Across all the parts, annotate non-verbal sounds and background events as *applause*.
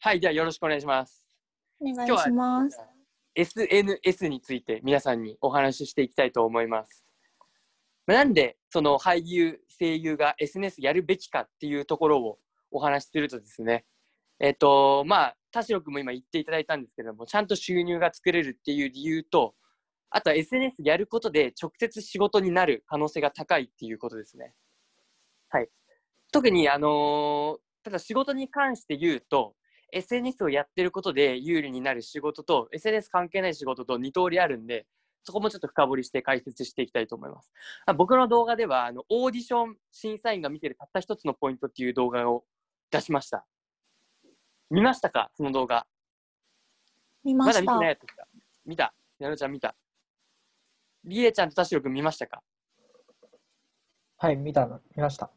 はい、じゃあよろしくお願いします。お願いします。SNS について皆さんにお話ししていきたいと思います。なんでその俳優、声優が SNS やるべきかっていうところをお話しするとですね、えっ、ー、と、まあ、田代君も今言っていただいたんですけども、ちゃんと収入が作れるっていう理由と、あとは SNS やることで直接仕事になる可能性が高いっていうことですね。はい。特に、あのー、ただ仕事に関して言うと、SNS をやってることで有利になる仕事と SNS 関係ない仕事と2通りあるんでそこもちょっと深掘りして解説していきたいと思います。僕の動画ではあのオーディション審査員が見てるたった一つのポイントっていう動画を出しました。見ましたかその動画。見ました。まだ見てないやつですか見た。やのちゃん見た。りえちゃんと田代くん見ましたかはい、見たの、見ました。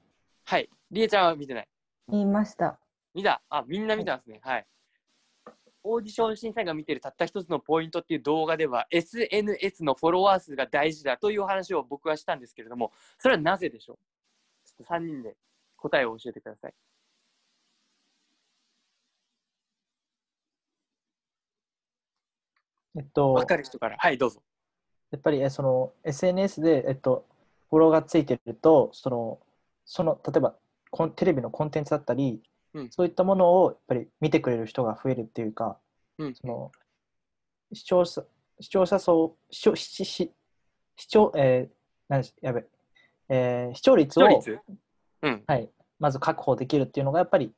はい。りえちゃんは見てない。見ました。見たあ、みんな見たんですね。はい。オーディション審査員が見てるたった一つのポイントっていう動画では SNS のフォロワー数が大事だという話を僕はしたんですけれどもそれはなぜでしょうちょっと3人で答えを教えてください。えっと、分かる人から。はい、どうぞ。やっぱりその SNS で、えっと、フォローがついてるとそのその例えばこテレビのコンテンツだったりうん、そういったものをやっぱり見てくれる人が増えるっていうか、うん、その視聴者視聴者層視聴視視視聴えー、何やべ、えー、視聴率をうん、はい、まず確保できるっていうのがやっぱり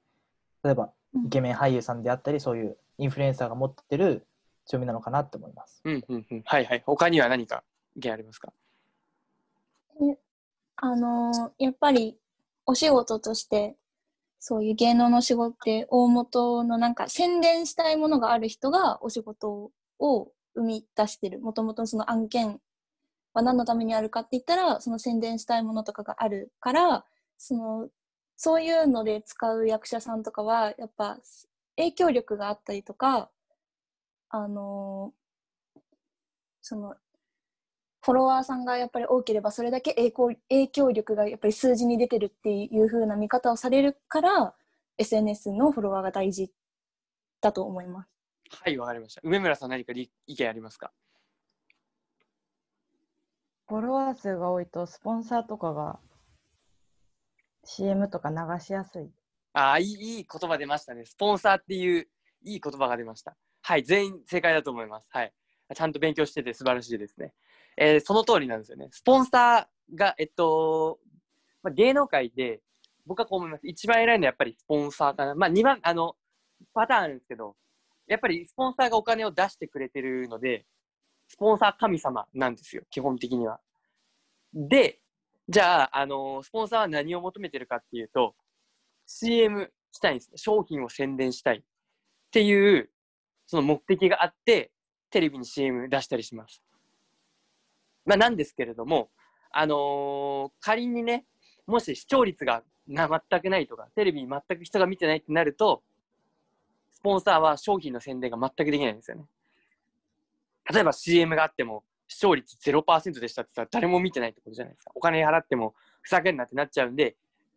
例えばイケメン俳優さんであったりそういうインフルエンサーが持ってる強みなのかなって思います。うんうんうん、はいはい。他には何か意見ありますかあのー、やっぱりお仕事としてそういう芸能の仕事って大元のなんか宣伝したいものがある人がお仕事を生み出してる。もともとその案件は何のためにあるかって言ったら、その宣伝したいものとかがあるから、その、そういうので使う役者さんとかは、やっぱ影響力があったりとか、あのー、そのフォロワーさんがやっぱり多ければそれだけ影響力がやっぱり数字に出てるっていう風な見方をされるから SNS のフォロワーが大事だと思いますはいわかりました梅村さん何か意見ありますかフォロワー数が多いとスポンサーとかが CM とか流しやすいああいいいい言葉出ましたねスポンサーっていういい言葉が出ましたはい全員正解だと思いますはいちゃんと勉強してて素晴らしいですねえー、その通りなんですよね。スポンサーが、えっと、まあ、芸能界で、僕はこう思います。一番偉いのはやっぱりスポンサーかな。まあ、二番、あの、パターンあるんですけど、やっぱりスポンサーがお金を出してくれてるので、スポンサー神様なんですよ、基本的には。で、じゃあ、あのー、スポンサーは何を求めてるかっていうと、CM したいんです商品を宣伝したい。っていう、その目的があって、テレビに CM 出したりします。まあ、なんですけれども、あのー、仮にね、もし視聴率が全くないとか、テレビ全く人が見てないってなると、スポンサーは商品の宣伝が全くできないんですよね。例えば CM があっても、視聴率0%でしたって言ったら誰も見てないってことじゃないですか。お金払ってもふざけんなってなっちゃうんで、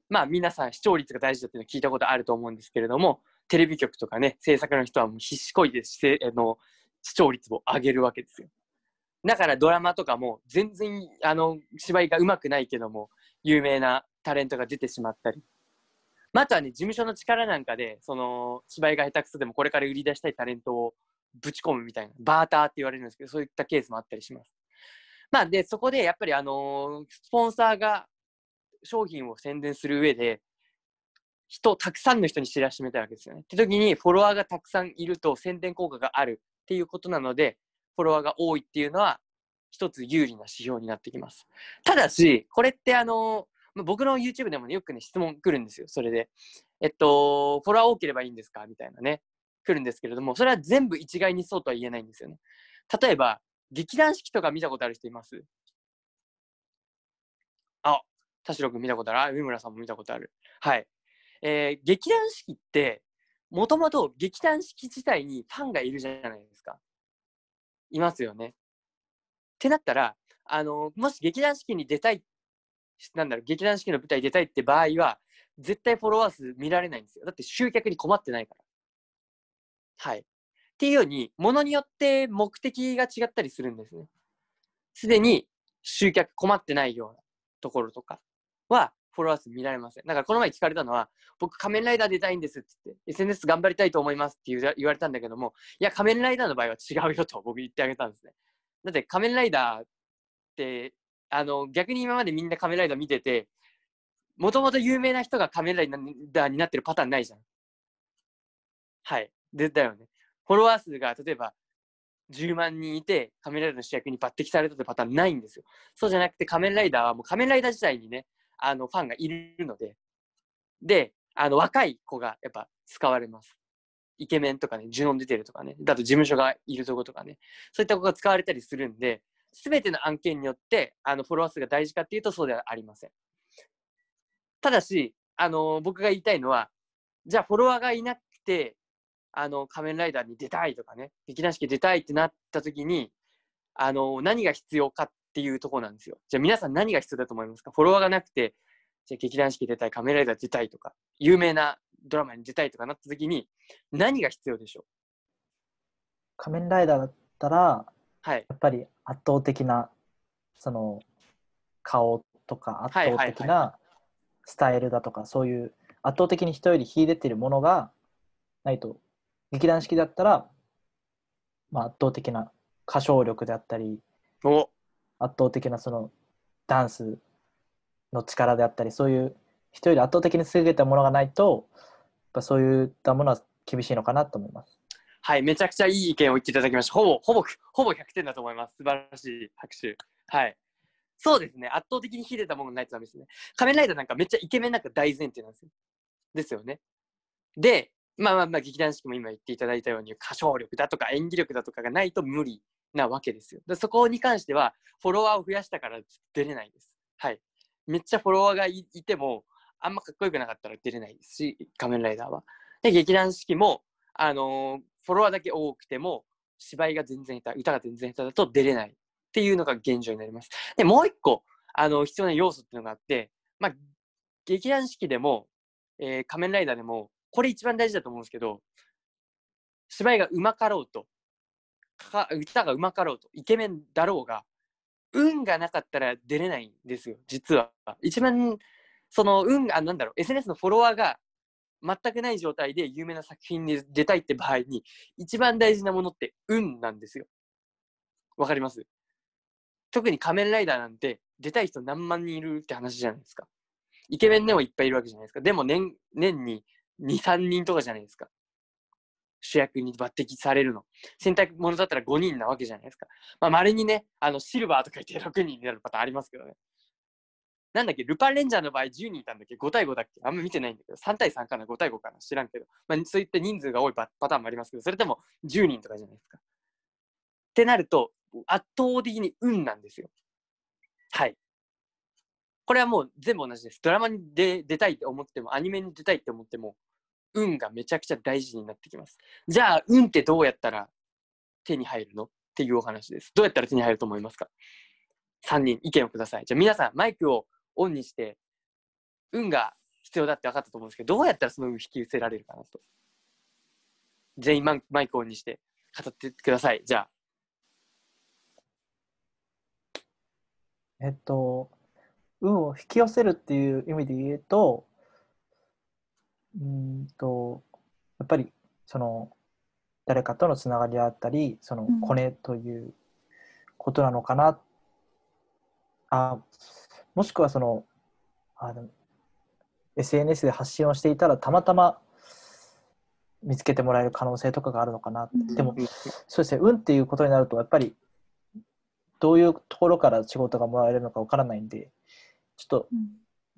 まあ皆さん視聴率が大事だっていうの聞いたことあると思うんですけれども、テレビ局とかね、制作の人はもう必死こいで視聴率を上げるわけですよ。だからドラマとかも全然あの芝居がうまくないけども有名なタレントが出てしまったり、まあ、あとはね事務所の力なんかでその芝居が下手くそでもこれから売り出したいタレントをぶち込むみたいなバーターって言われるんですけどそういったケースもあったりします。まあ、でそこでやっぱりあのスポンサーが商品を宣伝する上で人たくさんの人に知らしめたいわけですよね。って時にフォロワーがたくさんいると宣伝効果があるっていうことなのでフォロワーが多いっていうのは一つ有利な指標になってきます。ただし、これってあの、僕の YouTube でも、ね、よくね、質問来るんですよ。それで。えっと、フォロワー多ければいいんですかみたいなね。来るんですけれども、それは全部一概にそうとは言えないんですよね。例えば、劇団四季とか見たことある人いますあ、田代君見たことある上村さんも見たことある。はい。えー、劇団四季って、もともと劇団四季自体にファンがいるじゃないですか。いますよね。ってなったら、あの、もし劇団四季に出たい、なんだろう、劇団四季の舞台出たいって場合は、絶対フォロワー数見られないんですよ。だって集客に困ってないから。はい。っていうように、ものによって目的が違ったりするんですね。すでに集客困ってないようなところとかは、フォロワー数見られません。だからこの前聞かれたのは、僕仮面ライダー出たいんですって言って、SNS 頑張りたいと思いますって言われたんだけども、いや、仮面ライダーの場合は違うよと僕言ってあげたんですね。だって仮面ライダーって、あの、逆に今までみんな仮面ライダー見てて、もともと有名な人が仮面ライダーになってるパターンないじゃん。はい。で、だよね。フォロワー数が、例えば、10万人いて、仮面ライダーの主役に抜擢されたってパターンないんですよ。そうじゃなくて、仮面ライダーはもう仮面ライダー自体にね、あの、ファンがいるので、で、あの、若い子がやっぱ使われます。イケメンとかね、呪ン出てるとかね、だと事務所がいるとことかね、そういった子が使われたりするんで、すべての案件によって、あの、フォロワー数が大事かっていうとそうではありません。ただし、あの、僕が言いたいのは、じゃあフォロワーがいなくて、あの、仮面ライダーに出たいとかね、劇団四季出たいってなった時に、あの、何が必要かっていうとこなんですよ。じゃあ皆さん何が必要だと思いますかフォロワーがなくて、じゃあ劇団四季出たい、仮面ライダー出たいとか、有名なドラマに出たいとかなった時に何が必要でしょう仮面ライダーだったら、はい、やっぱり圧倒的なその顔とか圧倒的なスタイルだとか、そういう圧倒的に人より秀でてるものがないと劇団四季だったら、まあ、圧倒的な歌唱力であったり圧倒的なそのダンスの力であったりそういう人より圧倒的に優れたものがないとぱそういったものは厳しいのかなと思います。はい、めちゃくちゃいい意見を言っていただきました。ほぼ、ほぼ、ほぼ100点だと思います。素晴らしい拍手。はい。そうですね。圧倒的に秀でたものないとダメですね。仮面ライダーなんかめっちゃイケメンなんか大前提なんですよ。ですよね。で、まあまあまあ、劇団四季も今言っていただいたように、歌唱力だとか演技力だとかがないと無理なわけですよ。そこに関しては、フォロワーを増やしたから出れないです。はい。めっちゃフォロワーがいても、あんまかっこよくなかったら出れないですし、仮面ライダーは。で、劇団四季も、あのー、フォロワーだけ多くても、芝居が全然下手、歌が全然下手だと出れないっていうのが現状になります。で、もう一個、あの、必要な要素っていうのがあって、まあ、劇団四季でも、えー、仮面ライダーでも、これ一番大事だと思うんですけど、芝居がうまかろうと、か歌がうまかろうと、イケメンだろうが、運がなかったら出れないんですよ、実は。一番その、運あ、なんだろう、SNS のフォロワーが全くない状態で有名な作品に出たいって場合に、一番大事なものって運なんですよ。わかります特に仮面ライダーなんて、出たい人何万人いるって話じゃないですか。イケメンでもいっぱいいるわけじゃないですか。でも年、年に2、3人とかじゃないですか。主役に抜擢されるの。選択ものだったら5人なわけじゃないですか。まあ、稀にね、あの、シルバーとか言って6人になるパターンありますけどね。なんだっけ、ルパンレンジャーの場合10人いたんだっけ、5対5だっけ、あんま見てないんだけど、3対3かな、5対5かな、知らんけど、まあ、そういった人数が多いパターンもありますけど、それでも10人とかじゃないですか。ってなると、圧倒的に運なんですよ。はい。これはもう全部同じです。ドラマに出たいって思っても、アニメに出たいって思っても、運がめちゃくちゃ大事になってきます。じゃあ、運ってどうやったら手に入るのっていうお話です。どうやったら手に入ると思いますか ?3 人意見をください。じゃあ皆さん、マイクをオンにして、運が必要だって分かったと思うんですけど、どうやったらその運引き寄せられるかなと。全員ママイクオンにして語ってください。じゃあ。えっと、運を引き寄せるっていう意味で言うと、うんと、やっぱり、その、誰かとのつながりであったり、その、コネということなのかな。うん、あ、もしくはそのあの SNS で発信をしていたらたまたま見つけてもらえる可能性とかがあるのかなでもそうですね運っていうことになるとやっぱりどういうところから仕事がもらえるのかわからないんでちょっと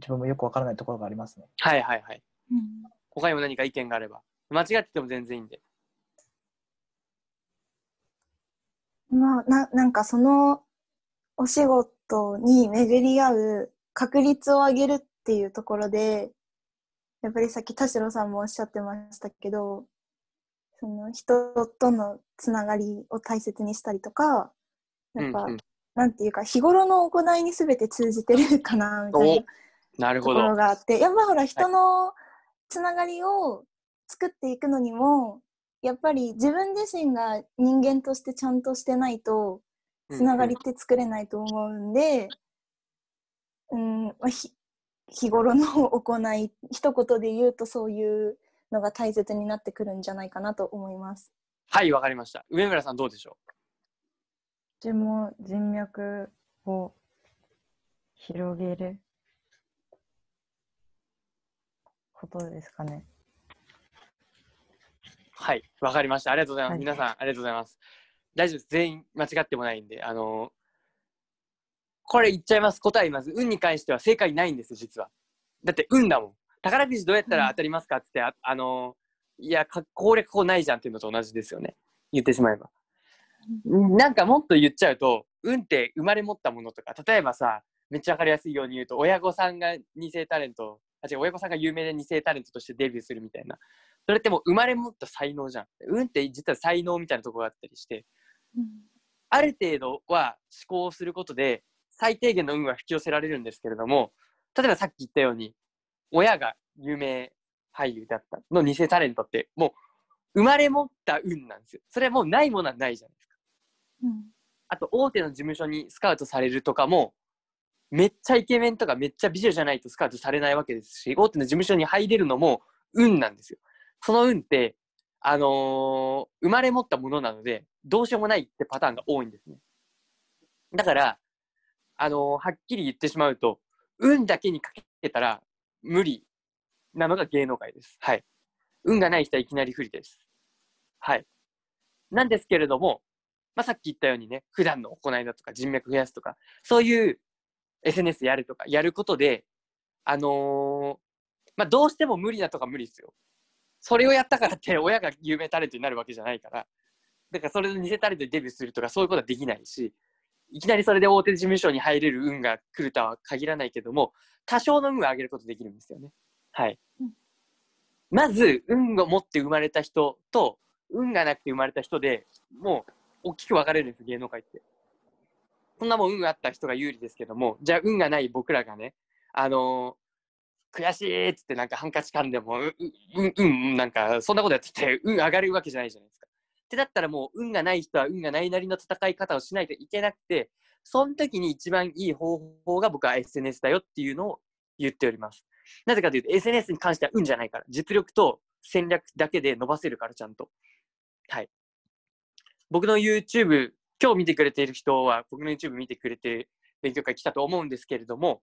自分もよくわからないところがありますね。はいはいはい。うん、他にも何か意見があれば間違ってても全然いいんで。まあ、ななんかそのお仕事トに巡り合う確率を上げるっていうところで、やっぱりさっき田代さんもおっしゃってましたけど、その人とのつながりを大切にしたりとか、やっぱ、うんうん、なんていうか、日頃の行いに全て通じてるかな、みたいなところがあって、やっぱほら、人のつながりを作っていくのにも、やっぱり自分自身が人間としてちゃんとしてないと、つながりって作れないと思うんで、うんまあ、日頃の行い一言で言うとそういうのが大切になってくるんじゃないかなと思います。はいわかりました上村さんどうでしょう自も人脈を広げることですかね。はい、わかりました。ありがとうございます。はい、皆さん、ありがとうございます。大丈夫です。全員間違ってもないんで、あのー、これ言っちゃいます。答え言います。運に関しては正解ないんです、実は。だって運だもん。宝くじどうやったら当たりますかって、うん、あ、あのー、いや、攻略法ないじゃんっていうのと同じですよね。言ってしまえば。なんかもっと言っちゃうと、運って生まれ持ったものとか、例えばさ、めっちゃわかりやすいように言うと、親御さんが二世タレント、あ、違う、親御さんが有名で二世タレントとしてデビューするみたいな。それってもう生まれ持った才能じゃん。運って実は才能みたいなとこがあったりして、ある程度は思考をすることで、最低限の運は引き寄せられるんですけれども、例えばさっき言ったように、親が有名俳優だったの偽タレントって、もう生まれ持った運なんですよ。それはもうないものはないじゃないですか。うん、あと、大手の事務所にスカウトされるとかも、めっちゃイケメンとかめっちゃ美女じゃないとスカウトされないわけですし、大手の事務所に入れるのも運なんですよ。その運ってあのー、生まれ持ったものなので、どうしようもないってパターンが多いんですね。だから、あのー、はっきり言ってしまうと、運だけにかけたら無理なのが芸能界です。はい。運がない人はいきなり不利です。はい。なんですけれども、まあ、さっき言ったようにね、普段の行いだとか人脈増やすとか、そういう SNS やるとか、やることで、あのー、まあ、どうしても無理だとか無理ですよ。それをやったからって *laughs* 親が有名タレントになるわけじゃないからだからそれで偽タレントでデビューするとかそういうことはできないしいきなりそれで大手事務所に入れる運が来るとは限らないけども多少の運を上げることできるんですよね。はい、うん、まず運を持って生まれた人と運がなくて生まれた人でもう大きく分かれるんです芸能界って。そんなもん運あった人が有利ですけどもじゃあ運がない僕らがねあの悔しいっつってなんかハンカチ噛んでもう、うん、うん、なんかそんなことやってて、うん、上がるわけじゃないじゃないですか。ってだったらもう、運がない人は運がないなりの戦い方をしないといけなくて、その時に一番いい方法が僕は SNS だよっていうのを言っております。なぜかというと、SNS に関しては運じゃないから、実力と戦略だけで伸ばせるから、ちゃんと。はい。僕の YouTube、今日見てくれている人は、僕の YouTube 見てくれて勉強会来たと思うんですけれども、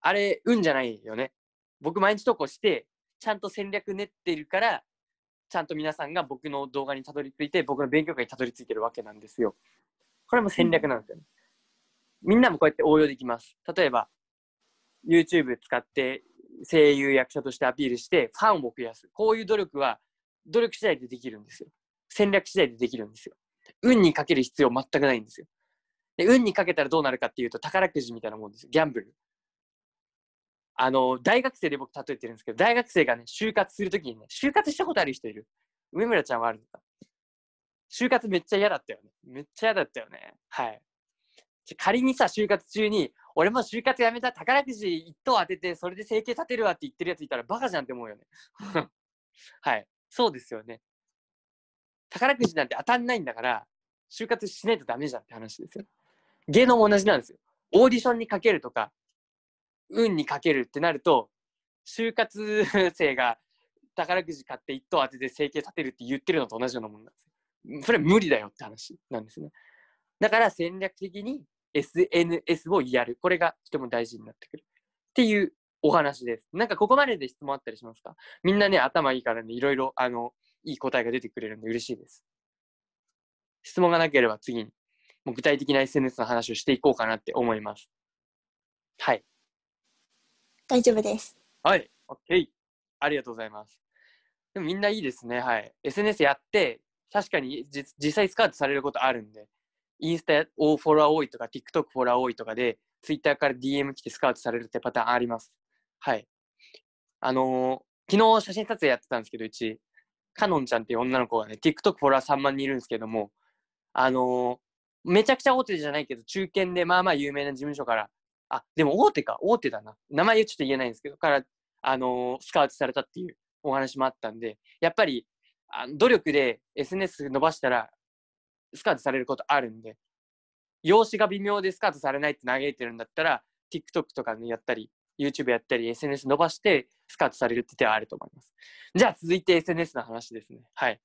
あれ、運じゃないよね。僕、毎日投稿して、ちゃんと戦略練ってるから、ちゃんと皆さんが僕の動画にたどり着いて、僕の勉強会にたどり着いてるわけなんですよ。これも戦略なんですよね。みんなもこうやって応用できます。例えば、YouTube 使って声優役者としてアピールして、ファンを増やす。こういう努力は、努力次第でできるんですよ。戦略次第でできるんですよ。運にかける必要全くないんですよ。で運にかけたらどうなるかっていうと宝くじみたいなもんですよ。ギャンブル。あの、大学生で僕例えてるんですけど、大学生がね、就活するときにね、就活したことある人いる梅村ちゃんはあるのか就活めっちゃ嫌だったよね。めっちゃ嫌だったよね。はい。仮にさ、就活中に、俺も就活やめた宝くじ一等当てて、それで生計立てるわって言ってるやついたらバカじゃんって思うよね。*laughs* はい。そうですよね。宝くじなんて当たんないんだから、就活しないとダメじゃんって話ですよ。芸能も同じなんですよ。オーディションにかけるとか、運にかけるってなると、就活 *laughs* 生が宝くじ買って一等当てて生計立てるって言ってるのと同じようなもんなんですよ。それは無理だよって話なんですね。だから戦略的に SNS をやる。これがとても大事になってくる。っていうお話です。なんかここまでで質問あったりしますかみんなね、頭いいからね、いろいろ、あの、いい答えが出てくれるんで嬉しいです。質問がなければ次に、もう具体的な SNS の話をしていこうかなって思います。はい。大丈夫です。はい、ケー、ありがとうございます。でもみんないいですね、はい。SNS やって、確かに実際スカウトされることあるんで、インスタをフォロワー多いとか、TikTok フォロワー多いとかで、Twitter から DM 来てスカウトされるってパターンあります。はい。あのー、昨日写真撮影やってたんですけど、うち、かのんちゃんっていう女の子がね、TikTok フォロワー3万人いるんですけども、あのー、めちゃくちゃ大手じゃないけど、中堅でまあまあ有名な事務所からあ、でも大手か、大手だな。名前ちょっと言えないんですけど、から、あのー、スカウトされたっていうお話もあったんで、やっぱり、あ努力で SNS 伸ばしたら、スカウトされることあるんで、容姿が微妙でスカウトされないって嘆いてるんだったら、TikTok とかにやったり、YouTube やったり、SNS 伸ばしてスカウトされるって手はあると思います。じゃあ続いて SNS の話ですね。はい。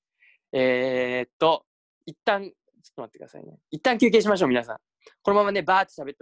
えー、っと、一旦、ちょっと待ってくださいね。一旦休憩しましょう、皆さん。このままね、バーッて喋っても